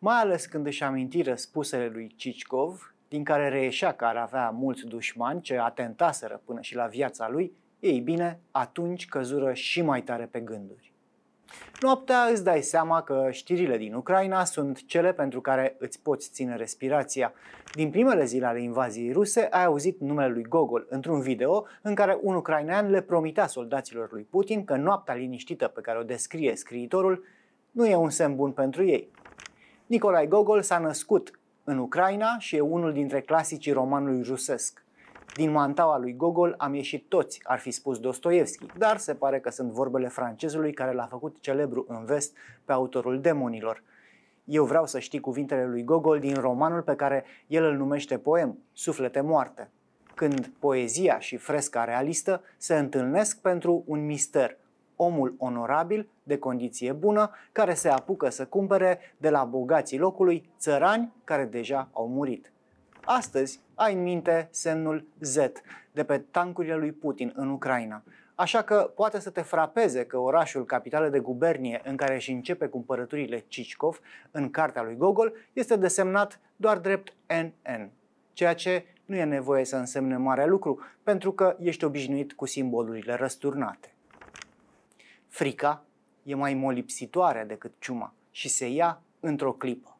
mai ales când își amintiră spusele lui Cicicov, din care reieșea că ar avea mulți dușmani ce atentaseră până și la viața lui, ei bine, atunci căzură și mai tare pe gânduri. Noaptea îți dai seama că știrile din Ucraina sunt cele pentru care îți poți ține respirația. Din primele zile ale invaziei ruse ai auzit numele lui Gogol într-un video în care un ucrainean le promitea soldaților lui Putin că noaptea liniștită pe care o descrie scriitorul nu e un semn bun pentru ei. Nicolae Gogol s-a născut în Ucraina și e unul dintre clasicii romanului rusesc. Din mantaua lui Gogol am ieșit toți, ar fi spus Dostoevski, dar se pare că sunt vorbele francezului care l-a făcut celebru în vest pe autorul demonilor. Eu vreau să știi cuvintele lui Gogol din romanul pe care el îl numește poem, Suflete moarte, când poezia și fresca realistă se întâlnesc pentru un mister, omul onorabil, de condiție bună, care se apucă să cumpere de la bogații locului țărani care deja au murit. Astăzi ai în minte semnul Z de pe tancurile lui Putin în Ucraina. Așa că poate să te frapeze că orașul capitală de gubernie în care își începe cumpărăturile Cicicov în cartea lui Gogol este desemnat doar drept NN, ceea ce nu e nevoie să însemne mare lucru, pentru că ești obișnuit cu simbolurile răsturnate. Frica e mai molipsitoare decât ciuma și se ia într-o clipă.